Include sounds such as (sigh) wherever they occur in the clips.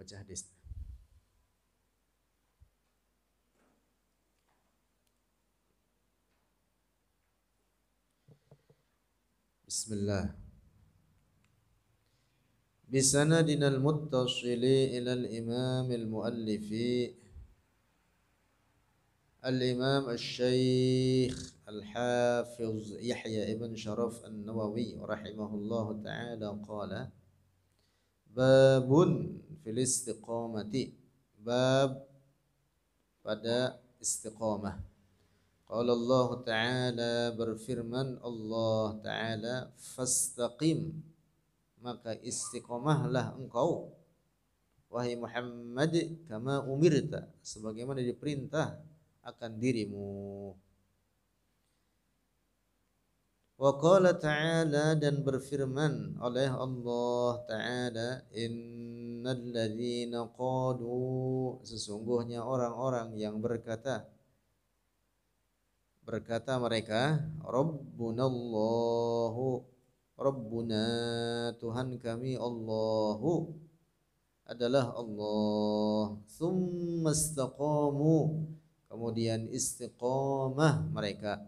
baca hadis بسم الله بسندنا المتصل إلى الإمام المؤلف الإمام الشيخ الحافظ يحيى ابن شرف النووي رحمه الله تعالى قال babun fil istiqamati bab pada istiqamah Qala Allah Ta'ala berfirman Allah Ta'ala fastaqim maka istiqamahlah engkau wahai Muhammad kama umirta sebagaimana diperintah akan dirimu Wa qala ta'ala dan berfirman oleh Allah Ta'ala Innal ladhina qalu Sesungguhnya orang-orang yang berkata Berkata mereka Rabbunallahu Rabbuna Tuhan kami Allahu adalah Allah Thumma istaqamu Kemudian istiqamah mereka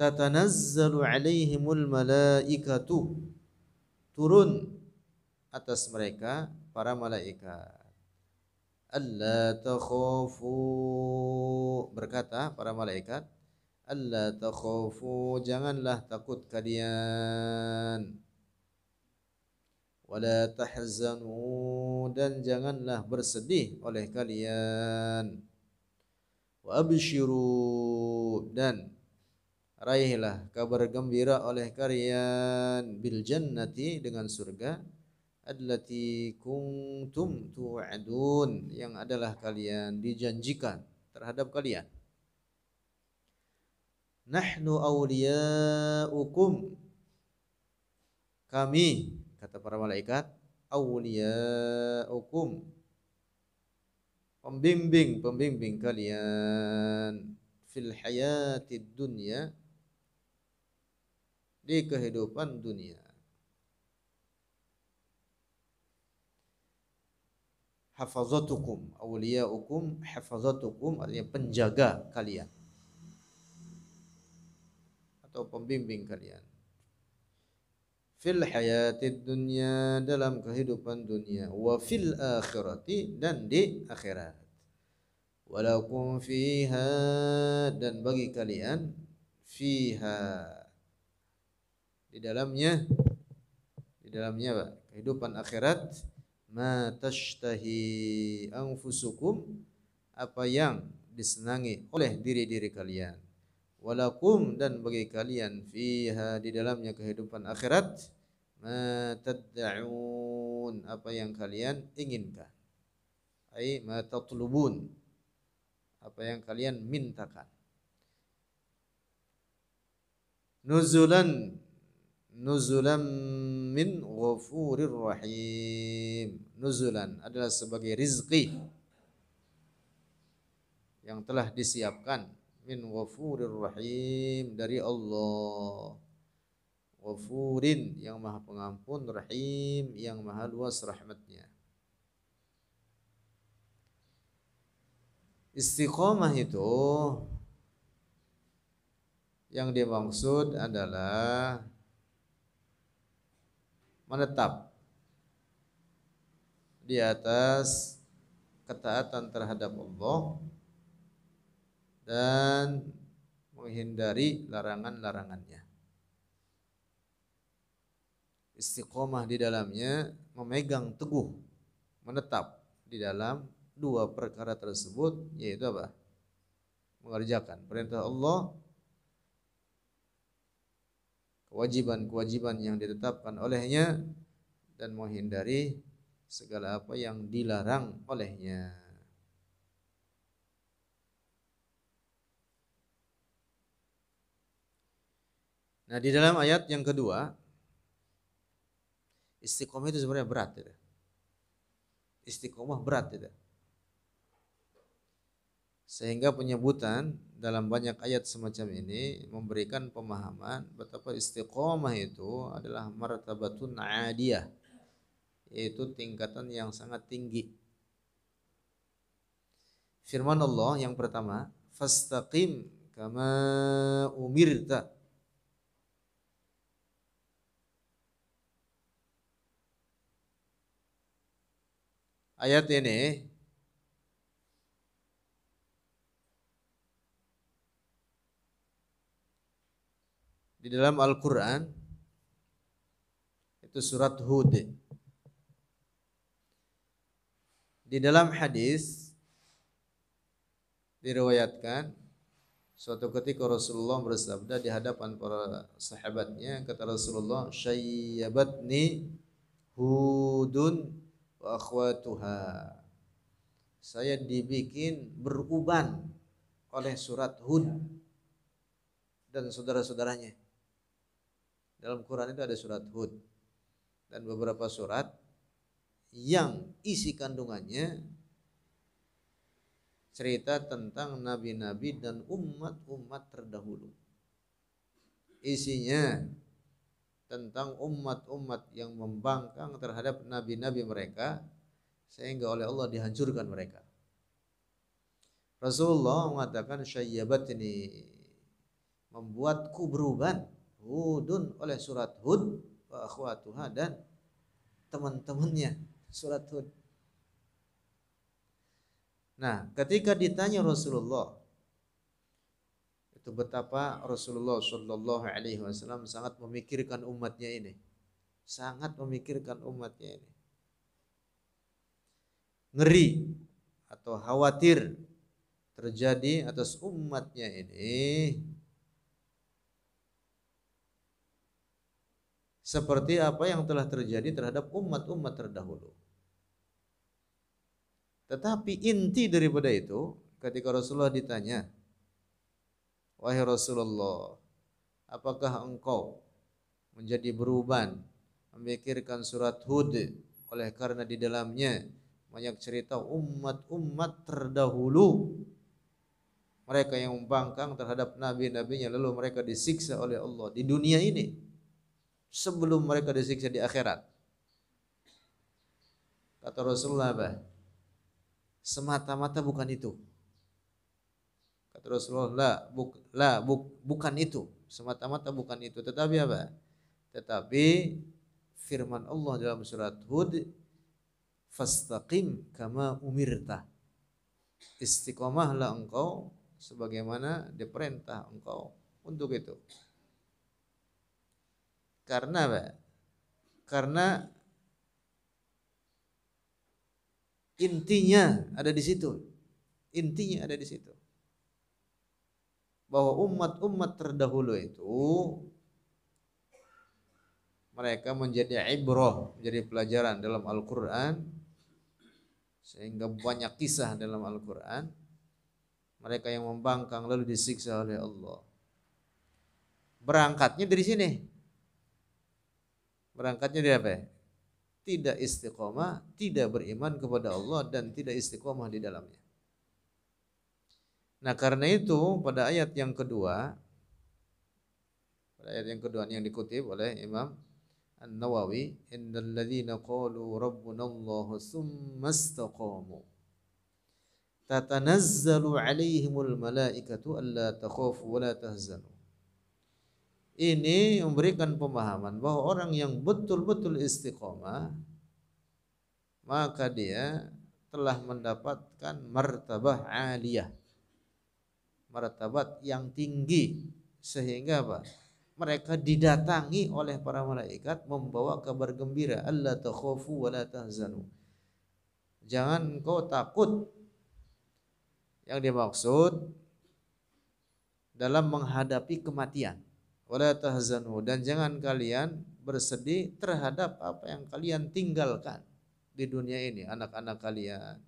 tatanazzalu alaihimul malaikatu turun atas mereka para malaikat alla takhafu berkata para malaikat alla takhafu janganlah takut kalian wala tahzanu dan janganlah bersedih oleh kalian wa abshiru dan raihlah kabar gembira oleh kalian bil jannati dengan surga allati kuntum tu'adun yang adalah kalian dijanjikan terhadap kalian nahnu awliyaukum kami kata para malaikat awliyaukum pembimbing pembimbing kalian fil hayati dunya di kehidupan dunia. Hafazatukum, awliyaukum, hafazatukum artinya penjaga kalian atau pembimbing kalian. Fil hayati dunia dalam kehidupan dunia wa fil akhirati dan di akhirat. Walakum fiha dan bagi kalian fiha di dalamnya di dalamnya apa? kehidupan akhirat ma tashtahi anfusukum apa yang disenangi oleh diri-diri kalian walakum dan bagi kalian fiha di dalamnya kehidupan akhirat ma tad'un apa yang kalian inginkan ai ma tatlubun apa yang kalian mintakan nuzulan Nuzulan min ghafurir rahim. Nuzulan adalah sebagai rizki yang telah disiapkan min ghafurir rahim dari Allah. Ghafurin yang maha pengampun, rahim yang maha luas rahmatnya. Istiqomah itu yang dimaksud adalah menetap di atas ketaatan terhadap Allah dan menghindari larangan-larangannya. Istiqomah di dalamnya memegang teguh, menetap di dalam dua perkara tersebut yaitu apa? Mengerjakan perintah Allah kewajiban-kewajiban yang ditetapkan olehnya dan menghindari segala apa yang dilarang olehnya. Nah, di dalam ayat yang kedua, istiqomah itu sebenarnya berat, tidak? Ya. Istiqomah berat, tidak? Ya. Sehingga penyebutan dalam banyak ayat semacam ini memberikan pemahaman betapa istiqomah itu adalah martabatun adiyah yaitu tingkatan yang sangat tinggi. Firman Allah yang pertama, fastaqim kama umirta. Ayat ini di dalam Al-Quran itu surat Hud. Di dalam hadis diriwayatkan suatu ketika Rasulullah bersabda di hadapan para sahabatnya kata Rasulullah syayyabatni hudun wa akhwatuha saya dibikin beruban oleh surat Hud dan saudara-saudaranya dalam Quran itu ada surat Hud dan beberapa surat yang isi kandungannya cerita tentang nabi-nabi dan umat-umat terdahulu. Isinya tentang umat-umat yang membangkang terhadap nabi-nabi mereka sehingga oleh Allah dihancurkan mereka. Rasulullah mengatakan ini membuatku berubah Hudun oleh surat Hud wa akhwatuha dan teman-temannya surat Hud. Nah, ketika ditanya Rasulullah itu betapa Rasulullah Shallallahu Alaihi Wasallam sangat memikirkan umatnya ini, sangat memikirkan umatnya ini, ngeri atau khawatir terjadi atas umatnya ini seperti apa yang telah terjadi terhadap umat-umat terdahulu. Tetapi inti daripada itu ketika Rasulullah ditanya, "Wahai Rasulullah, apakah engkau menjadi beruban memikirkan surat Hud oleh karena di dalamnya banyak cerita umat-umat terdahulu mereka yang membangkang terhadap nabi-nabinya lalu mereka disiksa oleh Allah di dunia ini sebelum mereka disiksa di akhirat. Kata Rasulullah, apa? semata-mata bukan itu. Kata Rasulullah, la, buk, la buk, bukan itu. Semata-mata bukan itu. Tetapi apa? Tetapi firman Allah dalam surat Hud, fastaqim kama umirta. Istiqomahlah engkau sebagaimana diperintah engkau untuk itu. Karena apa? Hmm. Karena intinya ada di situ. Intinya ada di situ. Bahwa umat-umat terdahulu itu mereka menjadi ibrah, menjadi pelajaran dalam Al-Qur'an sehingga banyak kisah dalam Al-Qur'an mereka yang membangkang lalu disiksa oleh Allah. Berangkatnya dari sini. Berangkatnya dari apa? Ya? Tidak istiqomah, tidak beriman kepada Allah dan tidak istiqomah di dalamnya. Nah karena itu pada ayat yang kedua, pada ayat yang kedua yang dikutip oleh Imam An-Nawawi, Innal ladina qalu rabbuna Allah summa istiqomu. Tatanazzalu alaihimul malaikatu alla takhafu wa la tahzanu ini memberikan pemahaman bahwa orang yang betul-betul istiqomah maka dia telah mendapatkan martabah aliyah martabat yang tinggi sehingga apa mereka didatangi oleh para malaikat membawa kabar gembira Allah takhafu wa la tahzanu jangan kau takut yang dimaksud dalam menghadapi kematian wala tahzanu dan jangan kalian bersedih terhadap apa yang kalian tinggalkan di dunia ini anak-anak kalian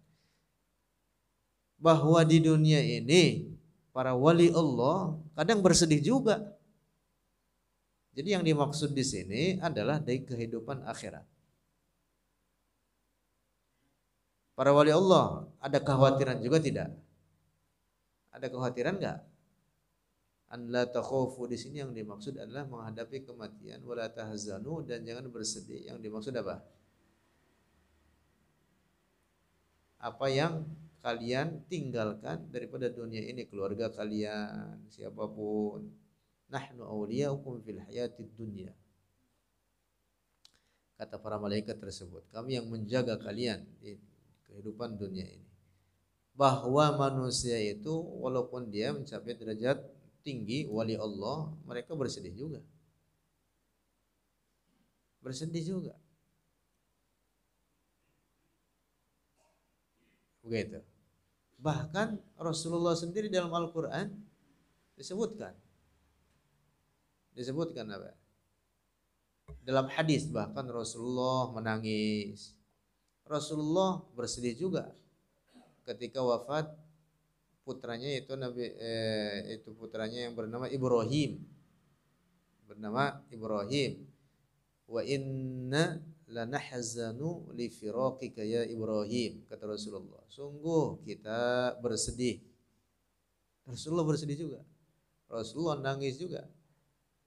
bahwa di dunia ini para wali Allah kadang bersedih juga jadi yang dimaksud di sini adalah dari kehidupan akhirat para wali Allah ada kekhawatiran juga tidak ada kekhawatiran enggak an la takhafu di sini yang dimaksud adalah menghadapi kematian wala tahzanu dan jangan bersedih yang dimaksud apa apa yang kalian tinggalkan daripada dunia ini keluarga kalian siapapun nahnu awliyaukum fil hayatid dunya kata para malaikat tersebut kami yang menjaga kalian di kehidupan dunia ini bahwa manusia itu walaupun dia mencapai derajat tinggi wali Allah mereka bersedih juga bersedih juga begitu bahkan Rasulullah sendiri dalam Al-Quran disebutkan disebutkan apa dalam hadis bahkan Rasulullah menangis Rasulullah bersedih juga ketika wafat putranya yaitu Nabi eh, itu putranya yang bernama Ibrahim. Bernama Ibrahim. Wa inna lanahzanu li firaqika ya Ibrahim kata Rasulullah. Sungguh kita bersedih. Rasulullah bersedih juga. Rasulullah nangis juga.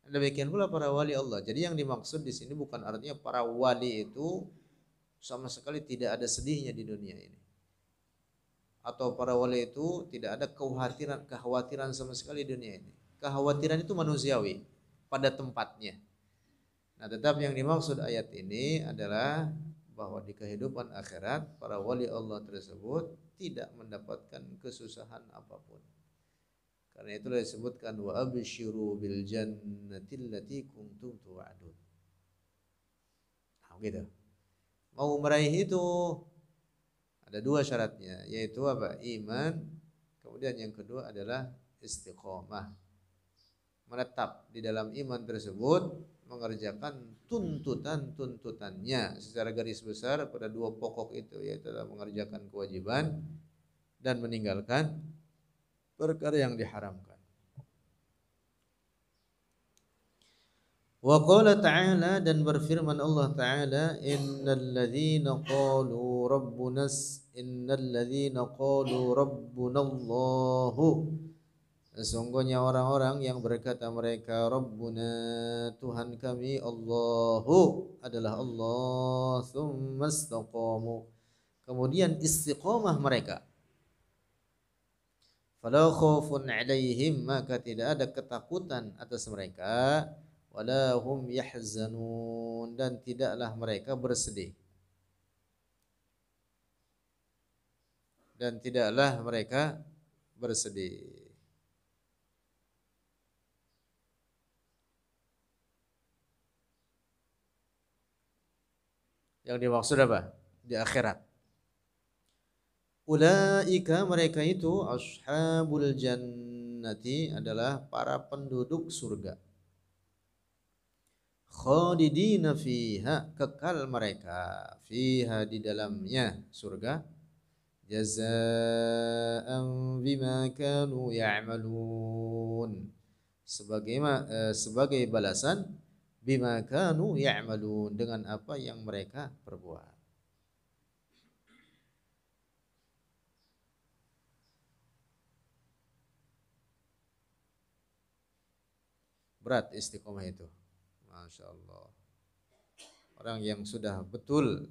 Demikian pula para wali Allah. Jadi yang dimaksud di sini bukan artinya para wali itu sama sekali tidak ada sedihnya di dunia ini atau para wali itu tidak ada kekhawatiran kekhawatiran sama sekali di dunia ini. Kekhawatiran itu manusiawi pada tempatnya. Nah, tetap yang dimaksud ayat ini adalah bahwa di kehidupan akhirat para wali Allah tersebut tidak mendapatkan kesusahan apapun. Karena itulah disebutkan wa abshiru bil jannati allati kuntum tu'adun. Nah, gitu. Mau meraih itu ada dua syaratnya, yaitu apa? Iman. Kemudian yang kedua adalah istiqomah. Menetap di dalam iman tersebut, mengerjakan tuntutan-tuntutannya secara garis besar pada dua pokok itu, yaitu adalah mengerjakan kewajiban dan meninggalkan perkara yang diharamkan. Wa qala ta'ala dan berfirman Allah Ta'ala innal ladzina qalu rabbunas innal ladzina qalu rabbunallahu Sesungguhnya orang-orang yang berkata mereka Rabbuna Tuhan kami Allahu adalah Allah Thumma istaqamu Kemudian istiqomah mereka Falau khawfun alaihim Maka tidak ada ketakutan atas mereka wala hum yahzanun dan tidaklah mereka bersedih dan tidaklah mereka bersedih yang dimaksud apa di akhirat ulaika mereka itu ashabul jannati adalah para penduduk surga khalidina fiha kekal mereka fiha di dalamnya surga jazaa'an bima kanu ya'malun sebagai eh, sebagai balasan bima kanu ya'malun dengan apa yang mereka perbuat berat istiqomah itu Masya Allah. Orang yang sudah betul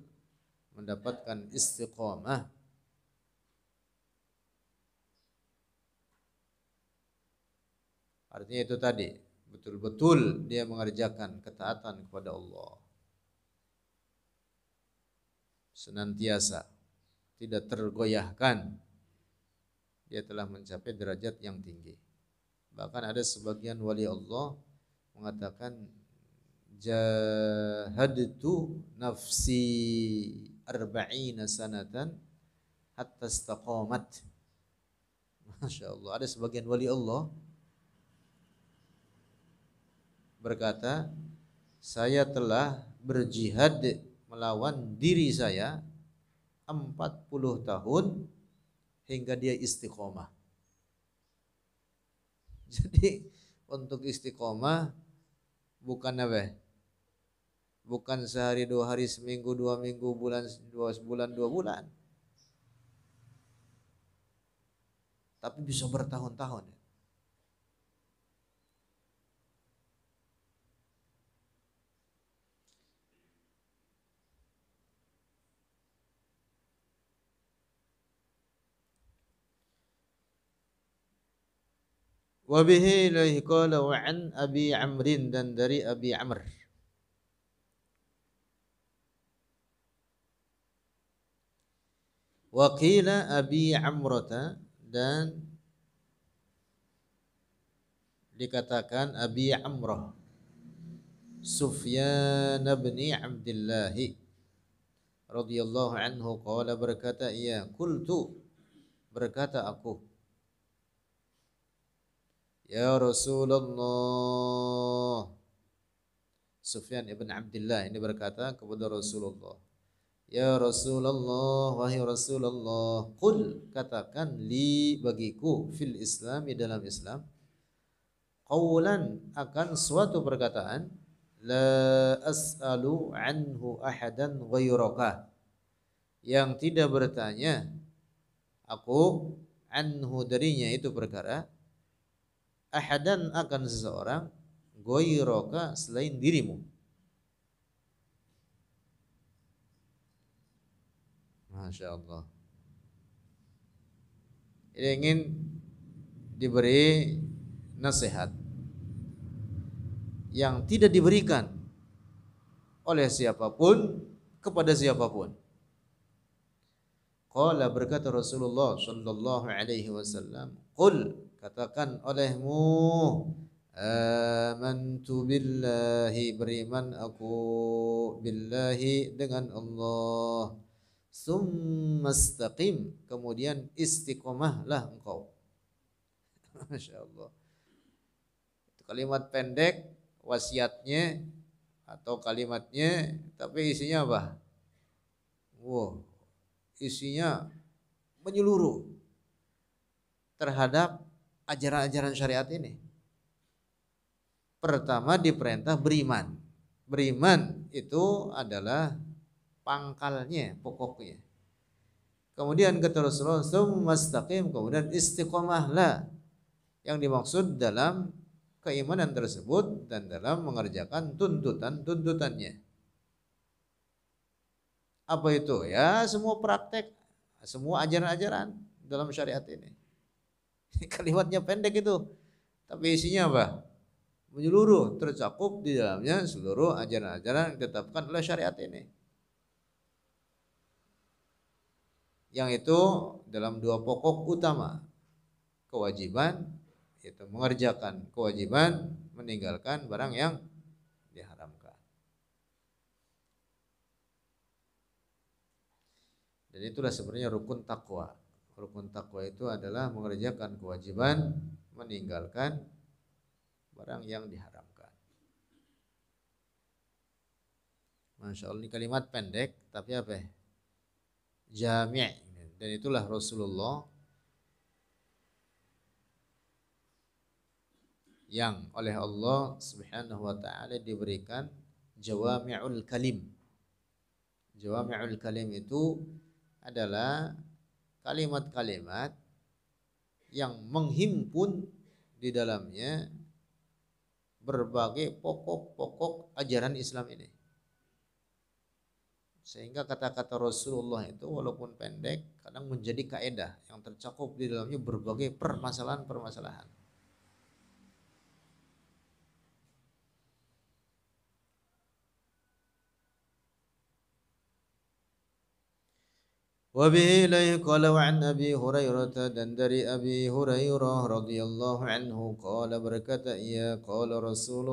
mendapatkan istiqomah Artinya itu tadi, betul-betul dia mengerjakan ketaatan kepada Allah. Senantiasa tidak tergoyahkan. Dia telah mencapai derajat yang tinggi. Bahkan ada sebagian wali Allah mengatakan jahadtu nafsi arba'ina sanatan hatta istaqamat. Masya Allah. Ada sebagian wali Allah berkata, saya telah berjihad melawan diri saya 40 tahun hingga dia istiqomah. Jadi untuk istiqomah bukan apa? bukan sehari dua hari seminggu dua minggu bulan dua bulan dua bulan tapi bisa bertahun-tahun ya. Wabihi ilaihi qala wa'an an Abi Amrin dan dari Abi Amr. Waqila Abi Amrata dan dikatakan Abi Amrah Sufyan bin Abdullah radhiyallahu anhu qala berkata ia qultu berkata aku Ya Rasulullah Sufyan ibn Abdullah ini berkata kepada Rasulullah Ya Rasulullah, wahai Rasulullah, Qul katakan li bagiku fil islami dalam Islam. Qawlan akan suatu perkataan, La as'alu anhu ahadan ghayraka. Yang tidak bertanya, aku anhu darinya itu perkara, ahadan akan seseorang, ghayraka selain dirimu Masya Allah. Ini ingin diberi nasihat yang tidak diberikan oleh siapapun kepada siapapun. Qala berkata Rasulullah sallallahu alaihi wasallam, "Qul katakan olehmu amantu billahi beriman aku billahi dengan Allah summastaqim kemudian istiqomahlah engkau (laughs) Masya Allah itu kalimat pendek wasiatnya atau kalimatnya tapi isinya apa wow isinya menyeluruh terhadap ajaran-ajaran syariat ini pertama diperintah beriman beriman itu adalah pangkalnya, pokoknya. Kemudian kata Rasulullah, mustaqim, kemudian istiqomahlah. Yang dimaksud dalam keimanan tersebut dan dalam mengerjakan tuntutan-tuntutannya. Apa itu? Ya semua praktek, semua ajaran-ajaran dalam syariat ini. (laughs) Kalimatnya pendek itu, tapi isinya apa? Menyeluruh, tercakup di dalamnya seluruh ajaran-ajaran yang ditetapkan oleh syariat ini. yang itu dalam dua pokok utama kewajiban yaitu mengerjakan kewajiban meninggalkan barang yang diharamkan dan itulah sebenarnya rukun takwa rukun takwa itu adalah mengerjakan kewajiban meninggalkan barang yang diharamkan Masya Allah ini kalimat pendek tapi apa ya? jami' dan itulah Rasulullah yang oleh Allah Subhanahu wa taala diberikan jawami'ul kalim. Jawami'ul kalim itu adalah kalimat-kalimat yang menghimpun di dalamnya berbagai pokok-pokok ajaran Islam ini. Sehingga kata-kata Rasulullah itu walaupun pendek kadang menjadi kaedah yang tercakup di dalamnya berbagai permasalahan-permasalahan. وبه إليه قال وعن Abi هريرة دندر أبي هريرة رضي الله عنه قال بركة إياه قال رسول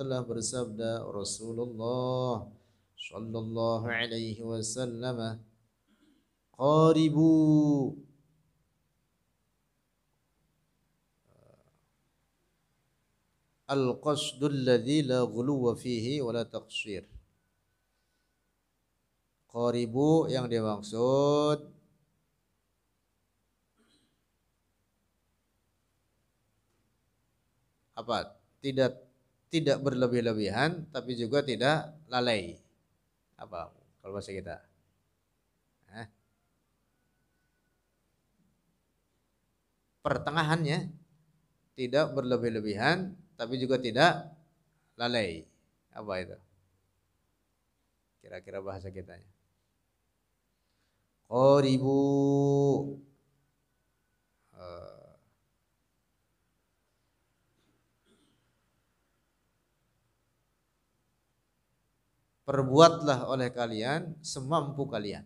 telah bersabda Rasulullah sallallahu alaihi wasallam qaribu al-qasdul ladzi la ghuluwa fihi wa la taqsir qaribu yang dimaksud apa tidak tidak berlebih-lebihan tapi juga tidak lalai apa kalau bahasa kita pertengahannya tidak berlebih-lebihan tapi juga tidak lalai apa itu kira-kira bahasa kitanya qaribu eh. perbuatlah oleh kalian semampu kalian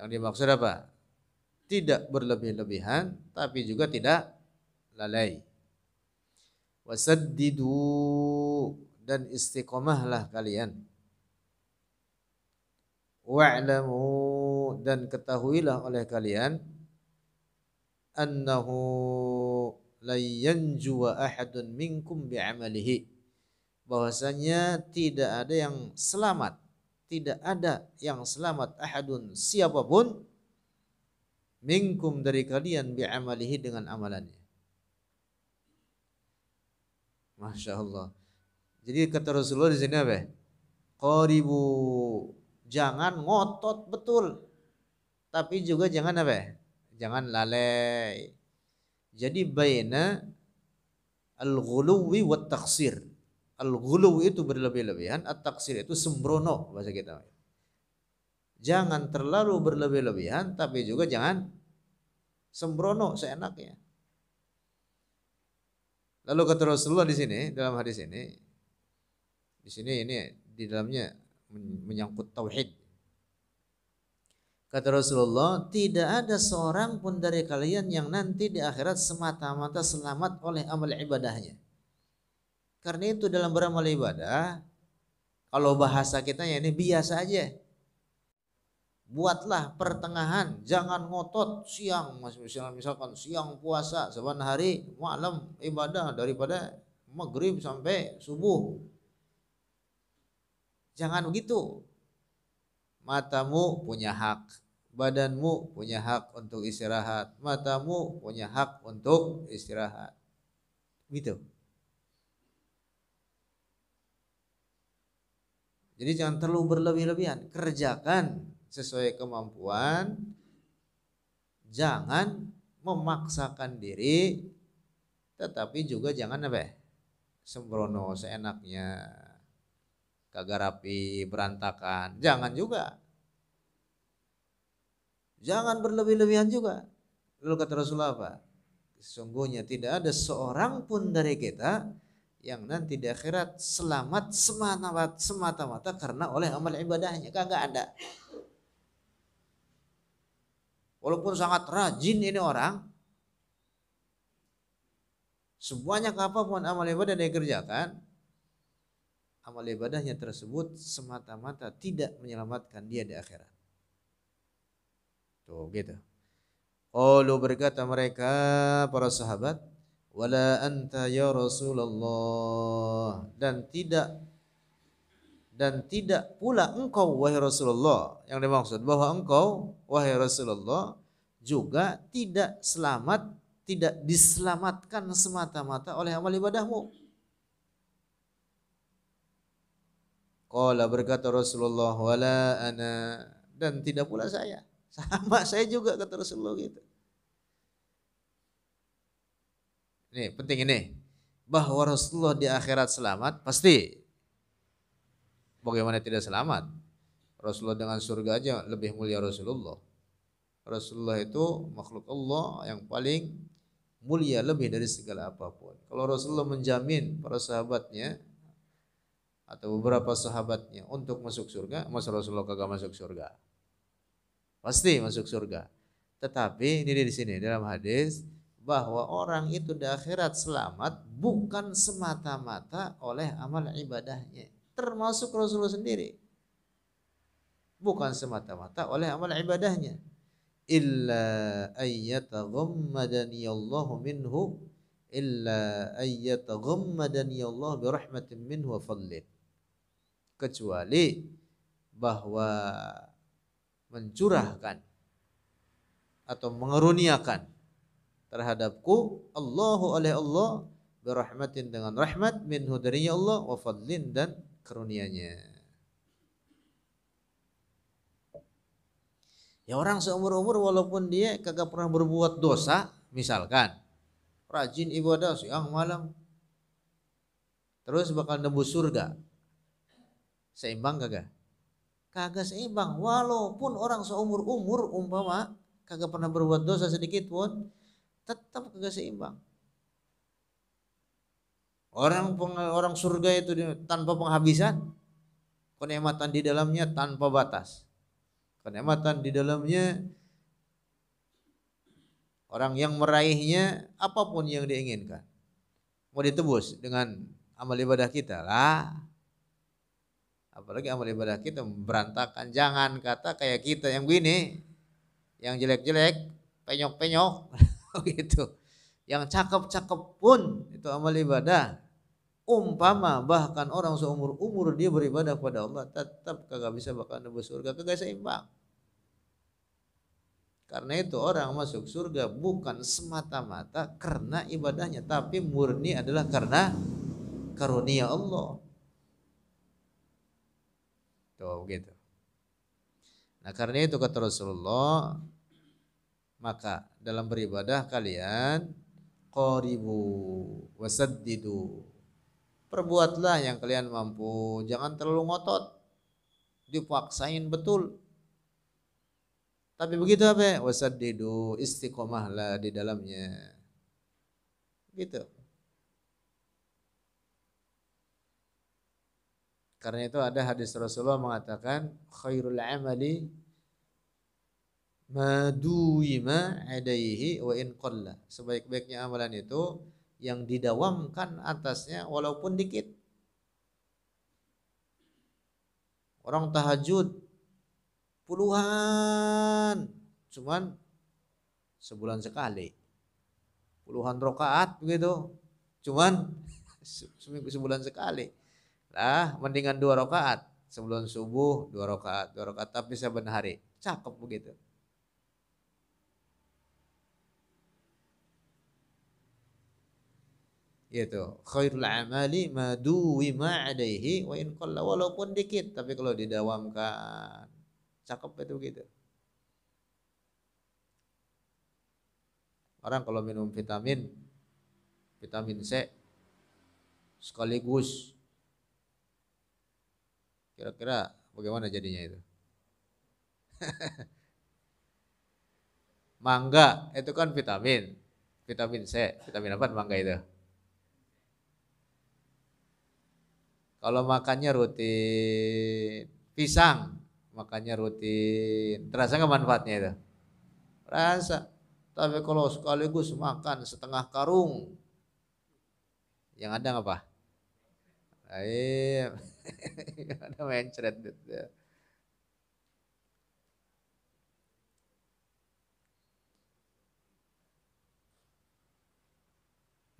yang dimaksud apa tidak berlebih-lebihan tapi juga tidak lalai. Wasaddidu dan istiqomahlah kalian. Wa'lamu dan ketahuilah oleh kalian annahu la yanjuwa ahadun minkum bi'amalihi bahwasanya tidak ada yang selamat tidak ada yang selamat ahadun siapapun minkum dari kalian bi'amalihi dengan amalannya. Masya Allah. Jadi kata Rasulullah di sini apa? Qaribu jangan ngotot betul. Tapi juga jangan apa? Jangan lalai. Jadi baina al-ghuluwi wa taksir. Al-ghuluwi itu berlebih-lebihan, at-taksir itu sembrono bahasa kita. Jangan terlalu berlebih-lebihan tapi juga jangan sembrono seenaknya. Lalu kata Rasulullah di sini dalam hadis ini di sini ini di dalamnya menyangkut tauhid. Kata Rasulullah, tidak ada seorang pun dari kalian yang nanti di akhirat semata-mata selamat oleh amal ibadahnya. Karena itu dalam beramal ibadah, kalau bahasa kita ya ini biasa aja buatlah pertengahan jangan ngotot siang misalnya misalkan siang puasa sepan hari malam ibadah daripada maghrib sampai subuh jangan begitu matamu punya hak badanmu punya hak untuk istirahat matamu punya hak untuk istirahat gitu jadi jangan terlalu berlebih-lebihan kerjakan sesuai kemampuan. Jangan memaksakan diri tetapi juga jangan apa ya, sembrono seenaknya kagak rapi berantakan jangan juga jangan berlebih-lebihan juga lalu kata Rasulullah apa sesungguhnya tidak ada seorang pun dari kita yang nanti di akhirat selamat semata-mata karena oleh amal ibadahnya kagak ada walaupun sangat rajin ini orang sebanyak apapun amal ibadah dia kerjakan amal ibadahnya tersebut semata-mata tidak menyelamatkan dia di akhirat tuh gitu Allah berkata mereka para sahabat wala anta ya Rasulullah dan tidak dan tidak pula engkau wahai Rasulullah yang dimaksud bahwa engkau wahai Rasulullah juga tidak selamat tidak diselamatkan semata-mata oleh amal ibadahmu Qala berkata Rasulullah wala ana dan tidak pula saya (laughs) sama saya juga kata Rasulullah gitu Nih, penting ini bahwa Rasulullah di akhirat selamat pasti bagaimana tidak selamat? Rasulullah dengan surga aja lebih mulia Rasulullah. Rasulullah itu makhluk Allah yang paling mulia lebih dari segala apapun. Kalau Rasulullah menjamin para sahabatnya atau beberapa sahabatnya untuk masuk surga, masa Rasulullah kagak masuk surga? Pasti masuk surga. Tetapi ini di sini dalam hadis bahwa orang itu di akhirat selamat bukan semata-mata oleh amal ibadahnya termasuk Rasulullah sendiri. Bukan semata-mata oleh amal ibadahnya. Illa ayyataghammadani Allah minhu illa ayyataghammadani Allah birahmatin minhu wa fadlin. Kecuali bahwa mencurahkan atau mengeruniakan terhadapku Allahu oleh Allah berahmatin dengan rahmat minhu darinya Allah wa fadlin dan karunianya. Ya orang seumur-umur walaupun dia kagak pernah berbuat dosa, misalkan rajin ibadah siang malam terus bakal nebus surga. Seimbang kagak? Kagak seimbang walaupun orang seumur-umur umpama kagak pernah berbuat dosa sedikit pun tetap kagak seimbang. Orang orang surga itu tanpa penghabisan, kenikmatan di dalamnya tanpa batas. Kenikmatan di dalamnya orang yang meraihnya apapun yang diinginkan. Mau ditebus dengan amal ibadah kita lah. Apalagi amal ibadah kita berantakan. Jangan kata kayak kita yang gini, yang jelek-jelek, penyok-penyok (laughs) gitu yang cakep-cakep pun itu amal ibadah umpama bahkan orang seumur umur dia beribadah kepada Allah tetap kagak bisa bakal nebus surga kagak seimbang karena itu orang masuk surga bukan semata-mata karena ibadahnya tapi murni adalah karena karunia Allah tuh gitu nah karena itu kata Rasulullah maka dalam beribadah kalian qaribu wasaddidu. Perbuatlah yang kalian mampu, jangan terlalu ngotot. Dipaksain betul. Tapi begitu apa? Ya? Wasaddidu istiqomahlah di dalamnya. Gitu. Karena itu ada hadis Rasulullah mengatakan khairul amali maduima adaihi wa in qalla. Sebaik-baiknya amalan itu yang didawamkan atasnya walaupun dikit. Orang tahajud puluhan cuman sebulan sekali. Puluhan rokaat begitu. Cuman (laughs) seminggu sebulan sekali. Lah, mendingan dua rokaat sebulan subuh dua rokaat dua rokaat tapi saben hari cakep begitu yaitu khairul amali madu wima adaihi wa in walaupun dikit tapi kalau didawamkan cakep itu gitu orang kalau minum vitamin vitamin C sekaligus kira-kira bagaimana jadinya itu (laughs) mangga itu kan vitamin vitamin C vitamin apa mangga itu Kalau makannya rutin, pisang makannya rutin. Terasa nggak manfaatnya itu? Terasa. Tapi kalau sekaligus makan setengah karung, yang ada apa? Aib, (laughs) ada mencret.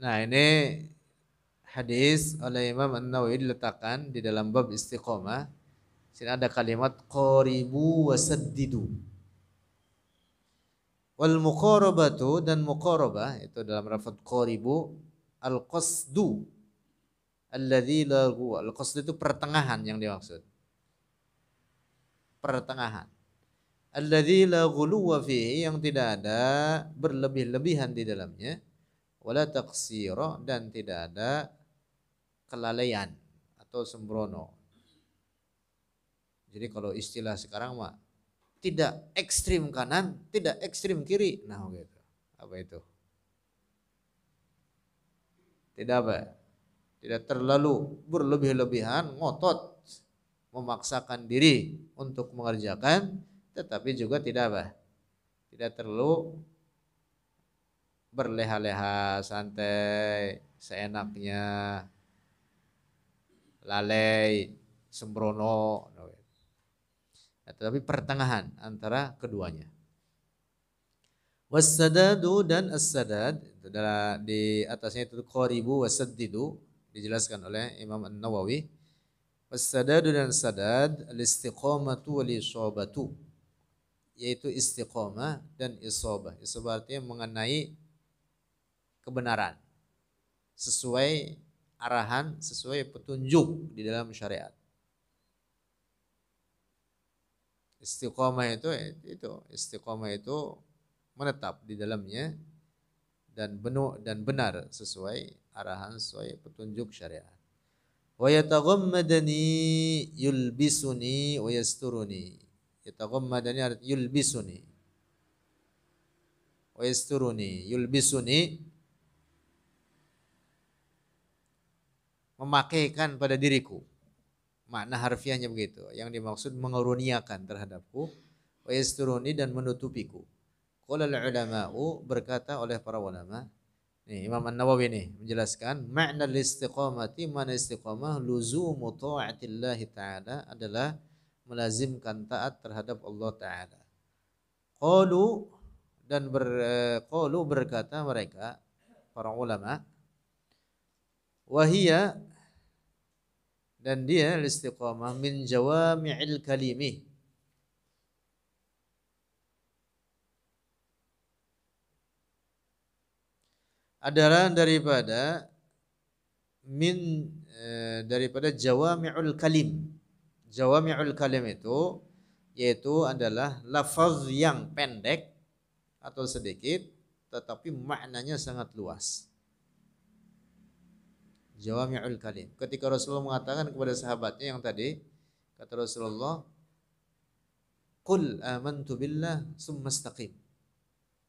Nah ini hadis oleh Imam An-Nawawi diletakkan di dalam bab istiqomah. Sini ada kalimat qaribu wasaddidu. Wal muqarabatu dan muqarabah itu dalam rafat qaribu al-qasdu alladzi lahu al-qasdu itu pertengahan yang dimaksud. Pertengahan. Alladhi la ghuluwa fihi yang tidak ada berlebih-lebihan di dalamnya wala taqsira dan tidak ada kelalaian atau sembrono. Jadi kalau istilah sekarang mah tidak ekstrim kanan, tidak ekstrim kiri. Nah gitu. Apa itu? Tidak apa? Tidak terlalu berlebih-lebihan, ngotot, memaksakan diri untuk mengerjakan, tetapi juga tidak apa? Tidak terlalu berleha-leha, santai, seenaknya, lalai, sembrono. Nah, tetapi pertengahan antara keduanya. Wasadadu dan as adalah di atasnya itu koribu wasadidu dijelaskan oleh Imam An-Nawawi. Wasadadu dan asadad listiqomatu wali wal yaitu istiqomah dan isobah. Isobah artinya mengenai kebenaran sesuai arahan sesuai petunjuk di dalam syariat. Istiqomah itu itu istiqomah itu menetap di dalamnya dan benar dan benar sesuai arahan sesuai petunjuk syariat. Wa yataghammadani yulbisuni wa yasturuni. Yataghammadani artinya yulbisuni. Wa yasturuni, yulbisuni memakaikan pada diriku. Makna harfiahnya begitu. Yang dimaksud mengeruniakan terhadapku. Wa dan menutupiku. Qala ulama'u berkata oleh para ulama. Nih, Imam An-Nawawi nih menjelaskan makna istiqamati mana istiqamah luzumu ta'atillahi ta'ala adalah melazimkan taat terhadap Allah taala. Qalu dan ber, berkata mereka para ulama wahia dan dia istiqamah min jawami'il kalimi adalah daripada min e, daripada jawami'ul kalim. Jawami'ul kalim itu yaitu adalah lafaz yang pendek atau sedikit tetapi maknanya sangat luas. Jawami'ul kalim. Ketika Rasulullah mengatakan kepada sahabatnya yang tadi, kata Rasulullah, "Qul amantu billah summa istaqim."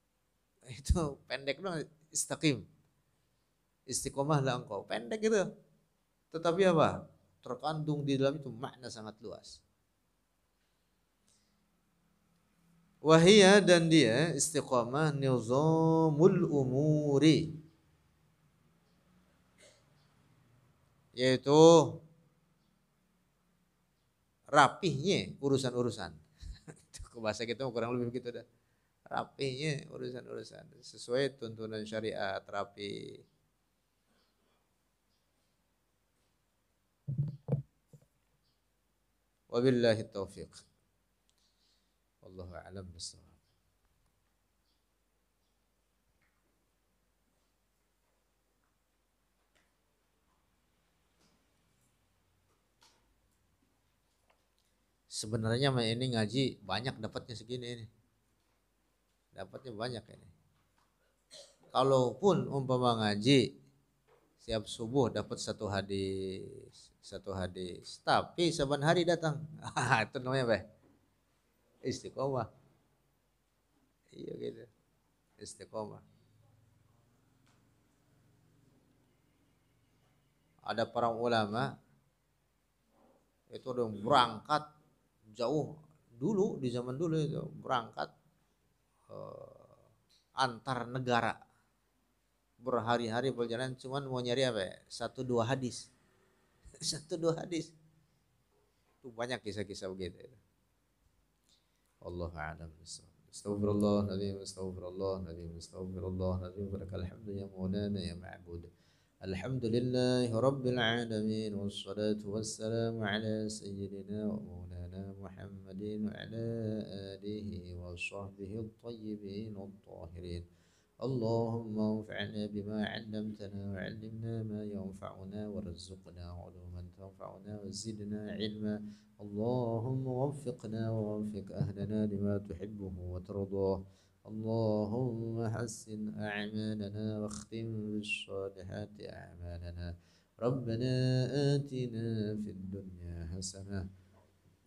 (laughs) Itu pendek dong istaqim. Istiqomahlah engkau. Pendek itu. Tetapi apa? Terkandung di dalam itu makna sangat luas. Wahia dan dia istiqomah nizamul umuri yaitu rapihnya urusan-urusan. (laughs) bahasa kita kurang lebih begitu dah. Rapihnya urusan-urusan sesuai tuntunan syariat rapi. Wabillahi taufiq. Wallahu a'lam bissawab. sebenarnya ini ngaji banyak dapatnya segini ini. Dapatnya banyak ini. Kalaupun umpama ngaji siap subuh dapat satu hadis, satu hadis. Tapi saban hari datang. (laughs) itu namanya apa? Istiqomah. Iya gitu. Istiqomah. Ada para ulama itu udah berangkat jauh dulu di zaman dulu itu berangkat eh, antar negara berhari-hari perjalanan cuman mau nyari apa ya? satu dua hadis (laughs) satu dua hadis itu banyak kisah-kisah begitu ya. Allah a'lam Astagfirullah, Nabi, Astagfirullah, Nabi, Astagfirullah, Nabi, Barakal, Alhamdulillah, Maulana, Ya Ma'bud. الحمد لله رب العالمين والصلاة والسلام على سيدنا ومولانا محمد وعلى آله وصحبه الطيبين الطاهرين اللهم انفعنا بما علمتنا وعلمنا ما ينفعنا وارزقنا علوما تنفعنا وزدنا علما اللهم وفقنا ووفق أهلنا لما تحبه وترضاه اللهم حسن أعمالنا واختم بالصالحات أعمالنا ربنا آتنا في الدنيا حسنة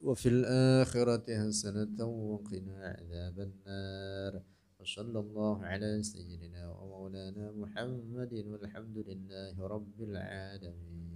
وفي الآخرة حسنة وقنا عذاب النار وصلى الله على سيدنا ومولانا محمد والحمد لله رب العالمين